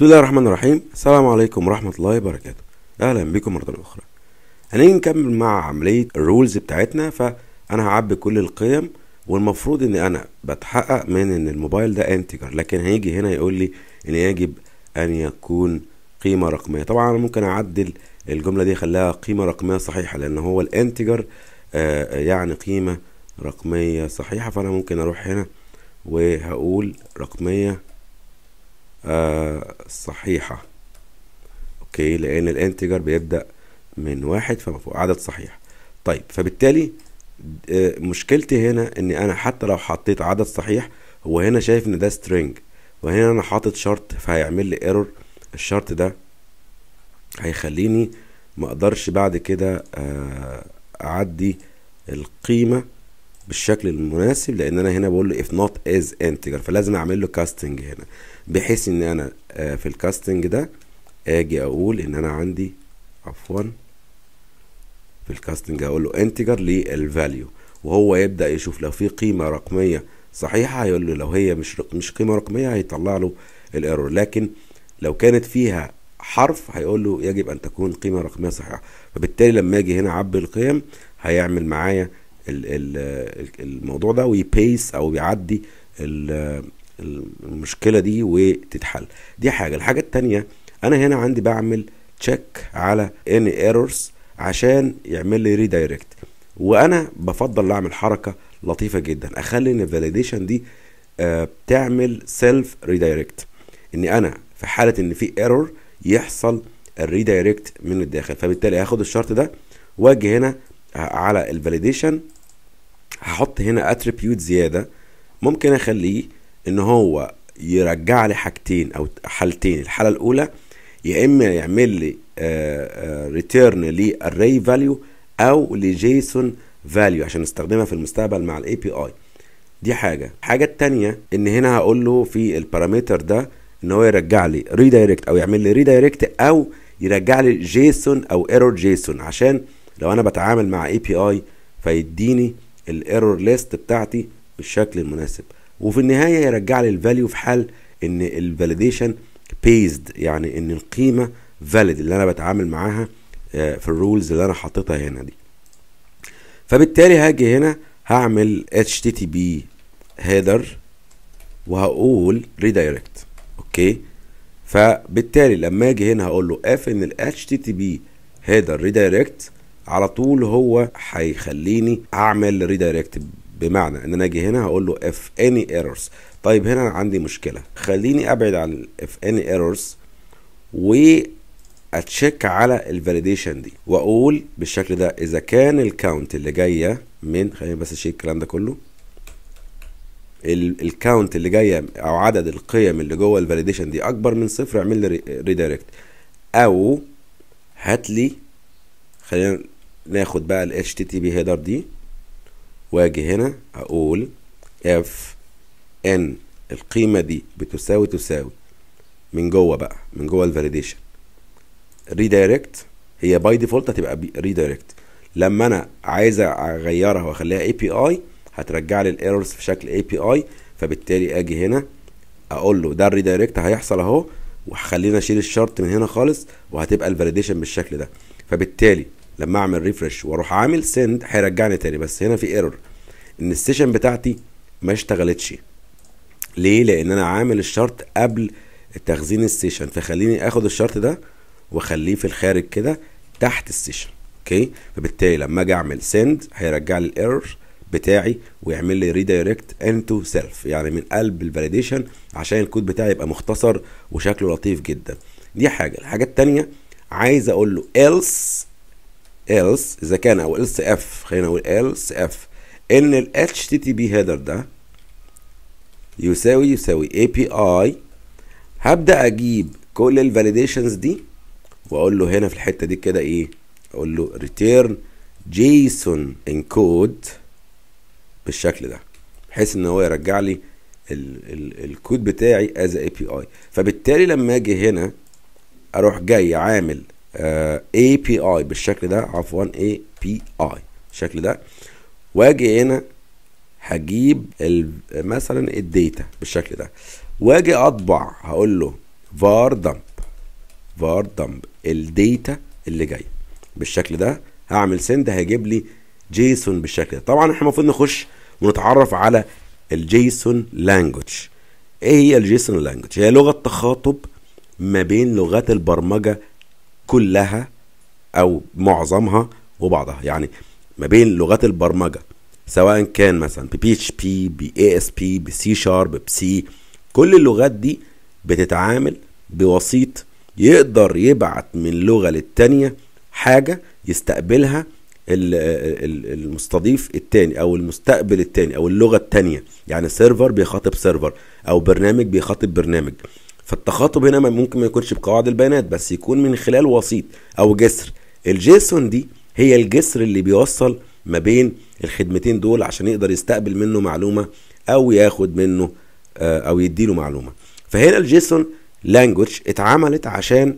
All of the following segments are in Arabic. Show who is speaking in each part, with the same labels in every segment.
Speaker 1: بسم الله الرحمن الرحيم السلام عليكم ورحمة الله وبركاته أهلا بكم مرة أخرى هنيجي نكمل مع عملية الرولز بتاعتنا فأنا هعبي كل القيم والمفروض إن أنا بتحقق من إن الموبايل ده انتجر لكن هيجي هنا يقول لي إن يجب أن يكون قيمة رقمية طبعا أنا ممكن أعدل الجملة دي أخليها قيمة رقمية صحيحة لأن هو الانتجر آه، آه، يعني قيمة رقمية صحيحة فأنا ممكن أروح هنا وهقول رقمية صحيحة اوكي لان الانتجر بيبدأ من واحد فمفهوم عدد صحيح طيب فبالتالي مشكلتي هنا ان انا حتى لو حطيت عدد صحيح هو هنا شايف ان ده سترينج وهنا انا حاطط شرط فهيعمل لي ايرور الشرط ده هيخليني ما اقدرش بعد كده آه، اعدي القيمه بالشكل المناسب لان انا هنا بقول له if not as integer فلازم اعمل له كاستنج هنا بحيث ان انا آه، في الكاستنج ده اجي اقول ان انا عندي عفوا في الكاستنج اقول له انتجر للفاليو وهو يبدا يشوف لو في قيمه رقميه صحيحه هيقول له لو هي مش مش قيمه رقميه هيطلع له الايرور لكن لو كانت فيها حرف هيقول له يجب ان تكون قيمه رقميه صحيحه فبالتالي لما اجي هنا اعبي القيم هيعمل معايا الموضوع ده ويبيس او يعدي المشكله دي وتتحل دي حاجه الحاجه التانية انا هنا عندي بعمل تشيك على اني ايرورز عشان يعمل لي ريدايركت وانا بفضل اعمل حركه لطيفه جدا اخلي ان الفاليديشن دي آه، بتعمل سيلف ريدايركت ان انا في حاله ان في ايرور يحصل الريدايركت من الداخل فبالتالي هاخد الشرط ده واجي هنا آه، على الفاليديشن هحط هنا اتريبيوت زياده ممكن اخليه ان هو يرجع لي حاجتين او حالتين الحاله الاولى يا اما يعمل لي ريتيرن لاري فاليو او لجيسون فاليو عشان استخدمها في المستقبل مع الاي بي اي دي حاجه الحاجه الثانيه ان هنا هقول له في البارامتر ده ان هو يرجع لي ريدايركت او يعمل لي ريدايركت او يرجع لي جيسون او ايرور جيسون عشان لو انا بتعامل مع اي بي اي فيديني الايرور ليست بتاعتي بالشكل المناسب وفي النهايه يرجع لي الفاليو في حال ان الفاليديشن بيزد يعني ان القيمه فاليد اللي انا بتعامل معاها آه، في الرولز اللي انا حاططها هنا دي فبالتالي هاجي هنا هعمل http header وهقول redirect اوكي فبالتالي لما اجي هنا هقول له اف ان ال http header redirect على طول هو هيخليني اعمل ريدايركت بمعنى ان انا اجي هنا هقول له اف اني ايرورز طيب هنا عندي مشكله خليني ابعد عن الاف اني و واتشيك على الفاليديشن دي واقول بالشكل ده اذا كان الكاونت اللي جايه من خليني بس اشيك الكلام ده كله الكاونت اللي جايه او عدد القيم اللي جوه الفاليديشن دي اكبر من صفر اعمل لي ريدايركت او هات لي خلينا ناخد بقى ال HTTP header دي واجي هنا اقول F ان القيمة دي بتساوي تساوي من جوه بقى من جوه الفاليديشن ريدايركت هي باي ديفولت هتبقى ريدايركت لما انا عايز اغيرها واخليها API هترجع لي الايرورز في شكل API فبالتالي اجي هنا اقول له ده الريدايركت هيحصل اهو وخلينا اشيل الشرط من هنا خالص وهتبقى الفاليديشن بالشكل ده فبالتالي لما اعمل ريفرش واروح عامل سند هيرجعني تاني بس هنا في ايرور ان السيشن بتاعتي ما اشتغلتش ليه لان انا عامل الشرط قبل تخزين السيشن فخليني اخد الشرط ده واخليه في الخارج كده تحت السيشن اوكي فبالتالي لما اجي اعمل سند هيرجع لي الايرور بتاعي ويعمل لي ريدايركت انتو سيلف يعني من قلب الفاليديشن عشان الكود بتاعي يبقى مختصر وشكله لطيف جدا دي حاجه الحاجه الثانيه عايز اقول له else else اذا كان او else اف خلينا نقول else اف ان ال HTTP header ده يساوي يساوي API هبدا اجيب كل الفاليديشنز دي واقول له هنا في الحته دي كده ايه اقول له return JSON encode بالشكل ده بحيث ان هو يرجع لي الكود بتاعي از اي بي اي فبالتالي لما اجي هنا اروح جاي عامل اي بي اي بالشكل ده عفوا اي بي اي بالشكل ده واجي هنا هجيب مثلا الداتا بالشكل ده واجي اطبع هقول له var dump var dump الداتا اللي جايه بالشكل ده هعمل سند هيجيب لي جيسون بالشكل ده طبعا احنا المفروض نخش ونتعرف على الجيسون لانجوج ايه هي الجيسون لانجوج هي لغه تخاطب ما بين لغات البرمجه كلها او معظمها وبعضها يعني ما بين لغات البرمجه سواء كان مثلا بي اتش بي بي اي اس بي بسي شارب بسي كل اللغات دي بتتعامل بوسيط يقدر يبعت من لغه للتانيه حاجه يستقبلها المستضيف التاني او المستقبل التاني او اللغه التانيه يعني سيرفر بيخاطب سيرفر او برنامج بيخاطب برنامج فالتخاطب هنا ممكن ما يكونش بقواعد البيانات بس يكون من خلال وسيط او جسر الجيسون دي هي الجسر اللي بيوصل ما بين الخدمتين دول عشان يقدر يستقبل منه معلومه او ياخد منه آه، او يديله معلومه فهنا الجيسون لانجوج اتعملت عشان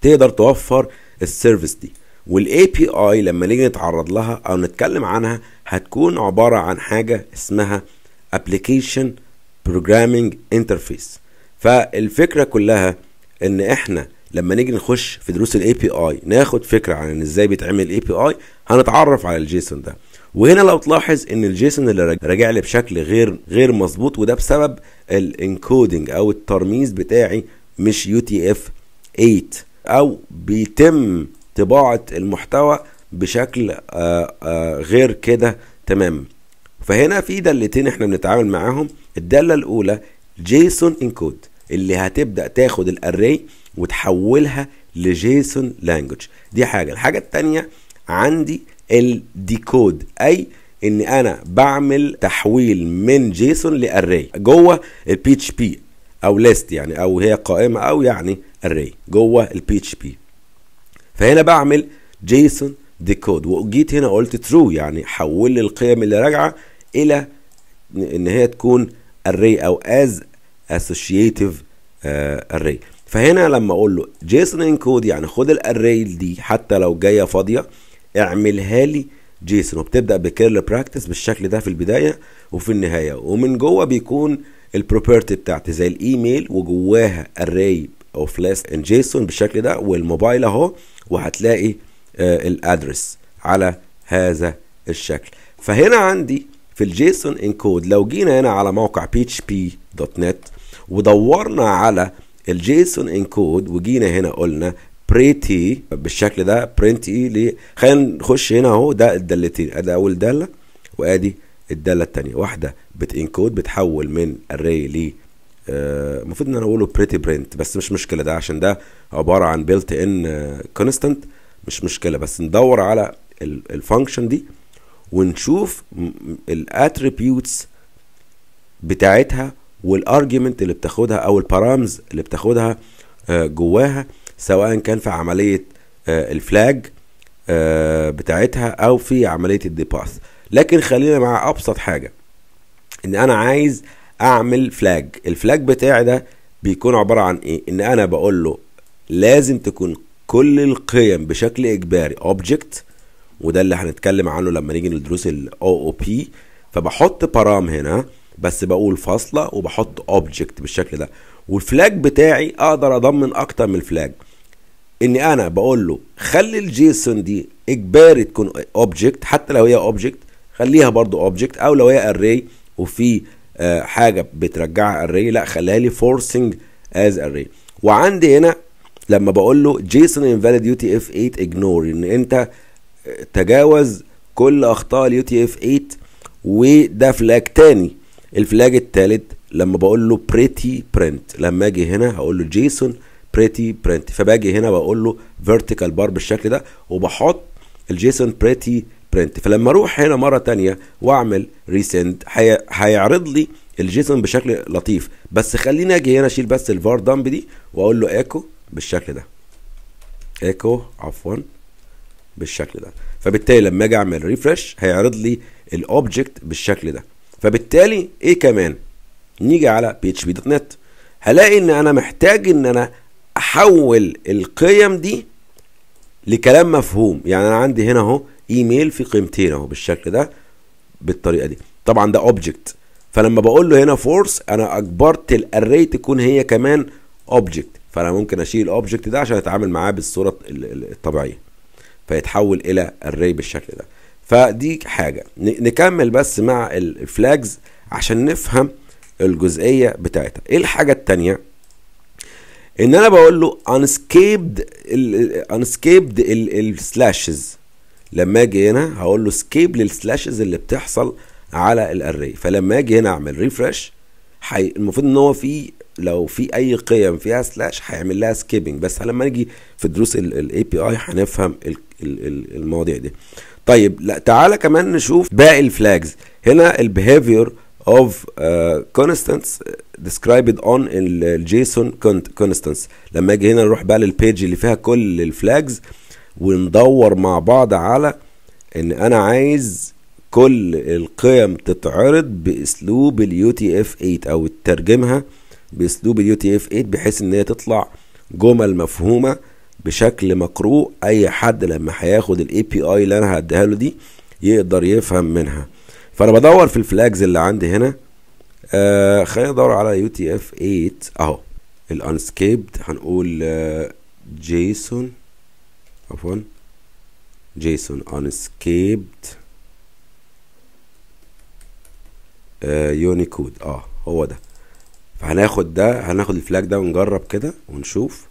Speaker 1: تقدر توفر السيرفيس دي والاي بي اي لما نيجي نتعرض لها او نتكلم عنها هتكون عباره عن حاجه اسمها ابلكيشن بروجرامينج انترفيس فالفكره كلها ان احنا لما نيجي نخش في دروس الاي بي اي ناخد فكره عن ازاي بيتعمل الاي بي اي هنتعرف على الجيسون ده وهنا لو تلاحظ ان الجيسون اللي راجع لي بشكل غير غير مظبوط وده بسبب الانكودنج او الترميز بتاعي مش يو تي اف 8 او بيتم طباعه المحتوى بشكل آآ آه، آآ آه، غير كده تمام فهنا في دالتين احنا بنتعامل معاهم الداله الاولى جيسون انكود اللي هتبدا تاخد الاري وتحولها لجيسون لانجوج دي حاجه الحاجه الثانيه عندي الديكود اي ان انا بعمل تحويل من جيسون لاري جوه البي اتش بي او ليست يعني او هي قائمه او يعني اري جوه البي اتش بي فهنا بعمل جيسون ديكود وجيت هنا قلت ترو يعني حول لي القيم اللي راجعه الى ان هي تكون اري او از associative آه، array فهنا لما اقول له جيسون انكود يعني خد الاري دي حتى لو جايه فاضيه اعملها لي جيسون وبتبدا بكيرل براكتس بالشكل ده في البدايه وفي النهايه ومن جوه بيكون البروبرتي بتاعتي زي الايميل وجواها اري اوف لاس ان جيسون بالشكل ده والموبايل اهو وهتلاقي آه، الادرس على هذا الشكل فهنا عندي في الجيسون انكود لو جينا هنا على موقع بي اتش بي دوت نت ودورنا على الجيسون انكود وجينا هنا قلنا بريتي e بالشكل ده برنت اي e خلينا نخش هنا اهو ده الدالتين ادي اول داله وادي الداله الثانيه واحده بتنكود بتحول من اري ل آه، المفروض ان انا اقوله بريتي برنت بس مش مشكله ده عشان ده عباره عن بيلت ان كونستنت مش مشكله بس ندور على الفانكشن دي ونشوف الاتريبيوتس بتاعتها والارجيومنت اللي بتاخدها او البارامز اللي بتاخدها آه، جواها سواء كان في عمليه آه، الفلاج آه، بتاعتها او في عمليه الديباس لكن خلينا مع ابسط حاجه ان انا عايز اعمل فلاج الفلاج بتاعي ده بيكون عباره عن ايه ان انا بقول له لازم تكون كل القيم بشكل اجباري اوبجكت وده اللي هنتكلم عنه لما نيجي ندرس الاو او بي فبحط بارام هنا بس بقول فاصله وبحط اوبجكت بالشكل ده والفلاج بتاعي اقدر اضمن اكتر من الفلاج اني انا بقول له خلي الجيسون دي اجباري تكون اوبجكت حتى لو هي اوبجكت خليها برضو اوبجكت او لو هي اري وفي آه، حاجه بترجعها اري لا خليها لي فورسنج از اري وعندي هنا لما بقول له جيسون انفاليد يو تي اف 8 اجنور ان انت آه، تجاوز كل اخطاء اليو تي اف 8 وده فلاج تاني الفلاج الثالث لما بقول له بريتي برنت لما اجي هنا هقول له جيسون بريتي برنت فباجي هنا بقول له فيرتيكال بار بالشكل ده وبحط الجيسون بريتي برنت فلما اروح هنا مره تانية واعمل ريسند هيعرض لي الجيسون بشكل لطيف بس خليني اجي هنا اشيل بس الفار دامب دي واقول له ايكو بالشكل ده ايكو عفوا بالشكل ده فبالتالي لما اجي اعمل ريفرش هيعرض لي الاوبجكت بالشكل ده فبالتالي ايه كمان نيجي على بي اتش بي دوت نت هلاقي ان انا محتاج ان انا احول القيم دي لكلام مفهوم يعني انا عندي هنا اهو ايميل في قيمتين اهو بالشكل ده بالطريقه دي طبعا ده اوبجكت فلما بقول له هنا فورس انا اجبرت الاري تكون هي كمان اوبجكت فانا ممكن اشيل الاوبجكت ده عشان اتعامل معاه بالصوره الطبيعيه فيتحول الى اري بالشكل ده فدي حاجة نكمل بس مع الفلاجز عشان نفهم الجزئية بتاعتها ايه الحاجة التانية ان انا بقول له unscaped انسكيبد unscaped السلاشز لما اجي هنا هقول له سكيب للسلاشز اللي بتحصل على الاري فلما اجي هنا اعمل ريفرش المفروض ان هو في لو في اي قيم فيها سلاش هيعمل لها سكيبنج بس لما نيجي في دروس الاي بي اي هنفهم المواضيع دي طيب لا تعالى كمان نشوف باقي الفلاجز هنا البيهافير اوف كونستانتس ديسكرايبد اون الجيسون كونستانتس لما اجي هنا نروح بقى للبيج اللي فيها كل الفلاجز وندور مع بعض على ان انا عايز كل القيم تتعرض باسلوب اليو تي اف 8 او ترجمها باسلوب اليو تي اف 8 بحيث ان هي تطلع جمل مفهومه بشكل مقروء اي حد لما هياخد الاي بي اي اللي انا هديها له دي يقدر يفهم منها فانا بدور في الفلاجز اللي عندي هنا آه خلينا ندور على يو تي اف 8 اهو الانسكيبد هنقول جيسون آه، عفوا جيسون انسكيبد يونيكود اه هو ده فهناخد ده هناخد الفلاج ده ونجرب كده ونشوف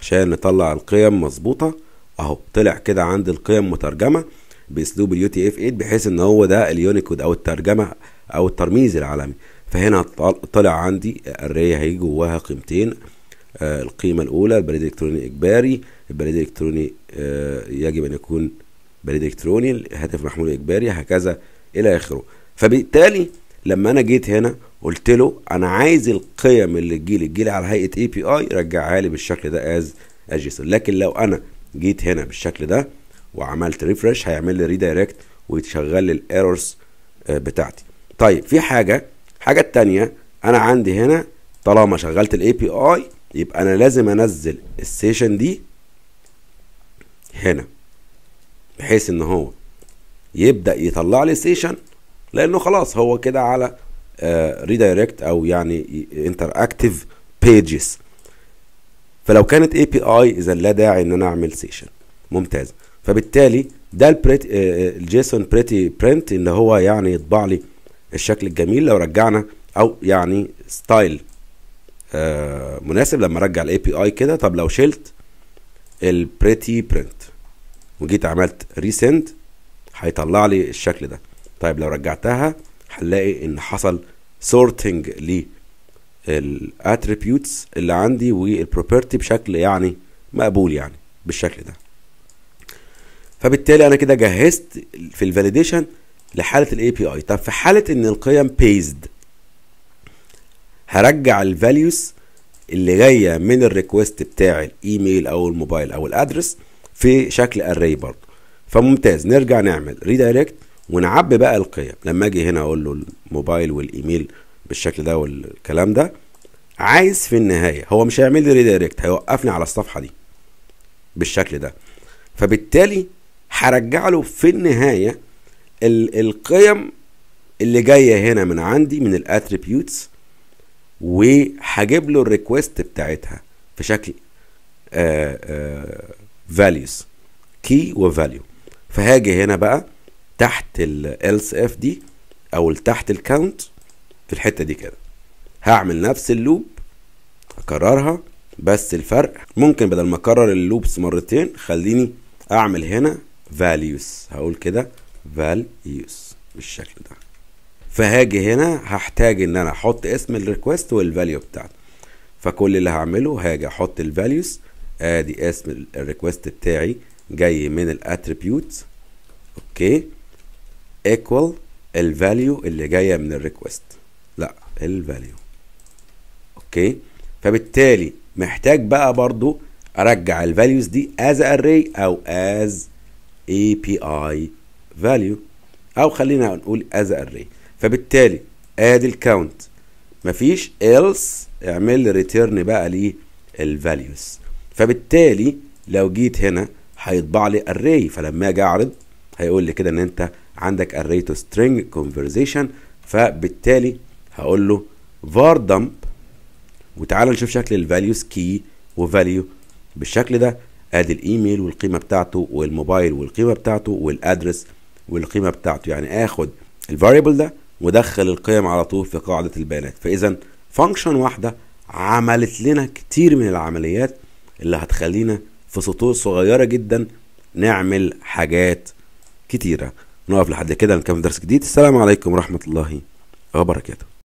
Speaker 1: عشان نطلع القيم مظبوطه اهو طلع كده عندي القيم مترجمه باسلوب اليو تي اف 8 بحيث ان هو ده اليونيكود او الترجمه او الترميز العالمي فهنا طلع عندي الري هيجي جواها قيمتين آه القيمه الاولى البريد الالكتروني اجباري البريد الالكتروني آه يجب ان يكون بريد الكتروني الهاتف محمول اجباري هكذا الى اخره فبالتالي لما انا جيت هنا قلت له انا عايز القيم اللي تجيلي تجيلي على هيئه اي بي اي رجعها لي بالشكل ده از اجيسون لكن لو انا جيت هنا بالشكل ده وعملت ريفرش هيعمل لي ريدايركت ويتشغل لي الايرورز آه، بتاعتي طيب في حاجه الحاجه الثانيه انا عندي هنا طالما شغلت الاي بي اي يبقى انا لازم انزل السيشن دي هنا بحيث ان هو يبدا يطلع لي سيشن لانه خلاص هو كده على ريدايركت آه، او يعني انتر اكتف بيجز فلو كانت اي بي اي اذا لا داعي ان انا اعمل سيشن ممتاز فبالتالي ده البريت الجيسون بريتي برنت ان هو يعني يطبع لي الشكل الجميل لو رجعنا او يعني ستايل آه، مناسب لما ارجع الاي بي اي كده طب لو شلت البريتي برنت وجيت عملت ريسنت هيطلع لي الشكل ده طيب لو رجعتها هنلاقي ان حصل سورتنج للاتريبيوتس اللي عندي والبروبرتي بشكل يعني مقبول يعني بالشكل ده فبالتالي انا كده جهزت في الفاليديشن لحاله الاي بي اي طب في حاله ان القيم بيزد هرجع الفاليوز اللي جايه من الريكوست بتاع الايميل او الموبايل او الادرس في شكل اري برضه فممتاز نرجع نعمل ريدايركت ونعبي بقى القيم لما اجي هنا اقول له الموبايل والايميل بالشكل ده والكلام ده عايز في النهايه هو مش هيعمل لي ريدايركت هيوقفني على الصفحه دي بالشكل ده فبالتالي هرجع له في النهايه القيم اللي جايه هنا من عندي من الاتريبيوتس وهجيب له الريكوست بتاعتها في شكل فاليوز كي وفاليو فهاجي هنا بقى تحت else اف دي او تحت الكاونت في الحته دي كده هعمل نفس اللوب اكررها بس الفرق ممكن بدل ما اكرر اللوبس مرتين خليني اعمل هنا values هقول كده values بالشكل ده فهاجي هنا هحتاج ان انا احط اسم الريكوست والفاليو بتاعته فكل اللي هعمله هاجي احط الفاليوز ادي اسم الريكوست بتاعي جاي من الاتريبيوت اوكي equal الفاليو اللي جايه من الريكوست لا الفاليو اوكي فبالتالي محتاج بقى برضو ارجع الفاليوز دي as array او as api value او خلينا نقول as array فبالتالي ادي الكاونت مفيش else اعمل لي ريتيرن بقى لي الفاليوز فبالتالي لو جيت هنا هيطبع لي array فلما اجي اعرض هيقول لي كده ان انت عندك array to string conversation فبالتالي هقول له var dump وتعالى نشوف شكل الفاليوز كي وفاليو بالشكل ده ادي الايميل والقيمه بتاعته والموبايل والقيمه بتاعته والادرس والقيمه بتاعته يعني اخد الفاريبل ده ودخل القيم على طول في قاعده البيانات فاذا فانكشن واحده عملت لنا كتير من العمليات اللي هتخلينا في سطور صغيره جدا نعمل حاجات كتيره نقف لحد كده نكمل درس جديد السلام عليكم ورحمة الله وبركاته